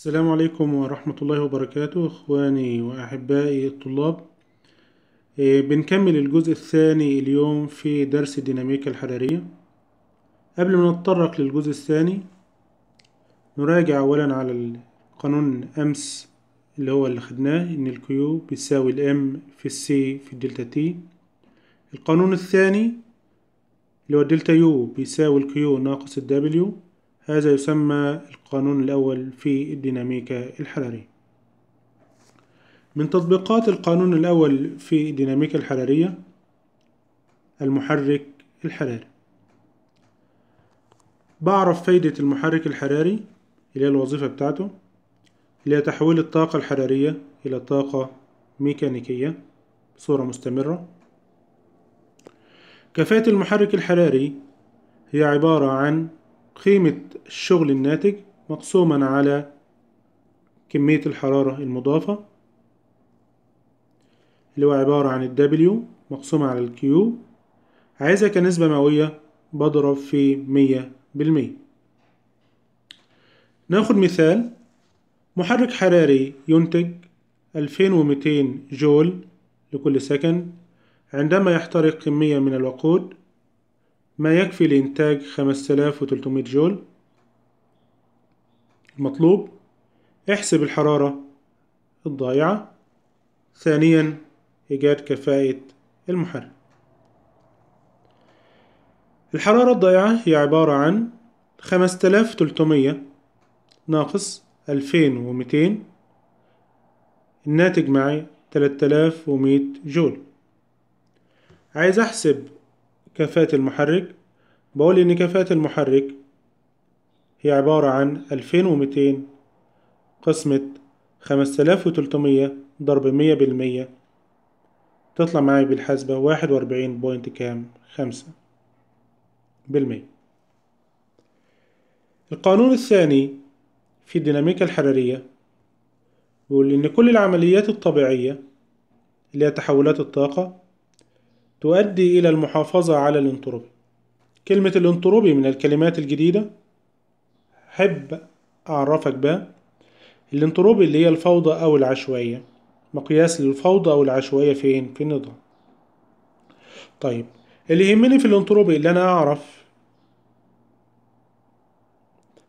السلام عليكم ورحمة الله وبركاته اخواني واحبائي الطلاب إيه، بنكمل الجزء الثاني اليوم في درس الديناميكا الحرارية قبل ما نتطرق للجزء الثاني نراجع اولا على قانون امس اللي هو اللي خدناه ان الكيو بيساوي الام في السي في الدلتا تي القانون الثاني اللي هو الدلتا يو بيساوي الكيو ناقص الدبليو هذا يسمى القانون الأول في الديناميكا الحرارية من تطبيقات القانون الأول في الديناميكا الحرارية المحرك الحراري بعرف فايدة المحرك الحراري اللي هي الوظيفة بتاعته اللي هي تحويل الطاقة الحرارية إلى طاقة ميكانيكية بصورة مستمرة كفاءة المحرك الحراري هي عبارة عن قيمة الشغل الناتج مقسوما على كمية الحرارة المضافة اللي هو عبارة عن ال W مقسومة على ال Q عايزها كنسبة مئوية بضرب في مية بالمية ناخد مثال محرك حراري ينتج 2200 جول لكل سكن عندما يحترق كمية من الوقود ما يكفي لإنتاج 5300 جول المطلوب احسب الحرارة الضائعة ثانيا إيجاد كفاءة المحرك الحرارة الضائعة هي عبارة عن 5300 ناقص 2200 الناتج معي 3100 جول عايز أحسب كفاءة المحرك بقول إن كفاءة المحرك هي عبارة عن ألفين ومتين قسمة خمسة آلاف وتلتمية ضرب مية بالمية تطلع معايا بالحاسبة واحد وأربعين بوينت كام خمسة بالمية القانون الثاني في الديناميكا الحرارية بيقول إن كل العمليات الطبيعية اللي هي تحولات الطاقة تؤدي إلى المحافظة على الانتروبي كلمة الانتروبي من الكلمات الجديدة حب أعرفك بها الانتروبي اللي هي الفوضى أو العشوائية مقياس للفوضى أو العشوائية فين؟ في النظام طيب اللي يهمني في الانتروبي اللي أنا أعرف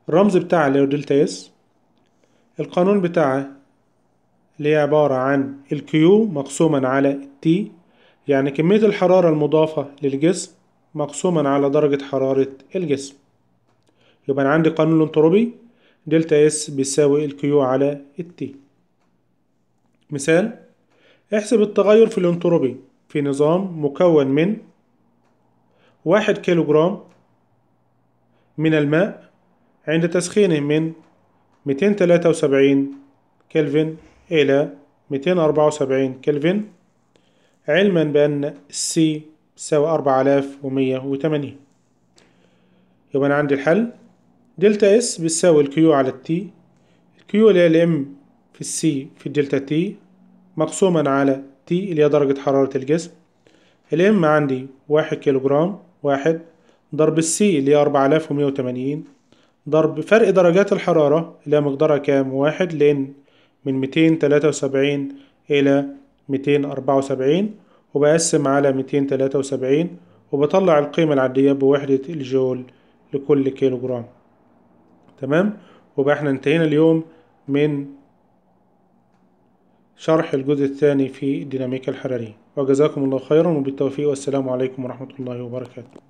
الرمز بتاعها اللي هو دلتا اس القانون بتاعها اللي هي عبارة عن الكيو مقسوما على تي يعني كمية الحرارة المضافة للجسم مقسوما على درجة حرارة الجسم يبقى أنا عندي قانون الانتروبي دلتا اس بيساوي الكيو على التي مثال احسب التغير في الانتروبي في نظام مكون من واحد كيلو جرام من الماء عند تسخينه من 273 كلفن إلى 274 كلفن علما بأن C تساوي 4180 يبقى أنا عندي الحل دلتا S بتساوي الكيو على التي الكيو اللي هي الام في السي في الدلتا تي مقسوما على تي اللي هي درجة حرارة الجسم الام عندي واحد جرام واحد ضرب السي اللي هي أربعة آلاف ومية وتمانين ضرب فرق درجات الحرارة اللي هي مقدارها كام واحد لأن من ميتين تلاتة وسبعين إلى 274 وبقسم على 273 وبطلع القيمة العادية بوحدة الجول لكل كيلو جرام تمام وبقى احنا انتهينا اليوم من شرح الجزء الثاني في الديناميكا الحرارية وجزاكم الله خيرا وبالتوفيق والسلام عليكم ورحمة الله وبركاته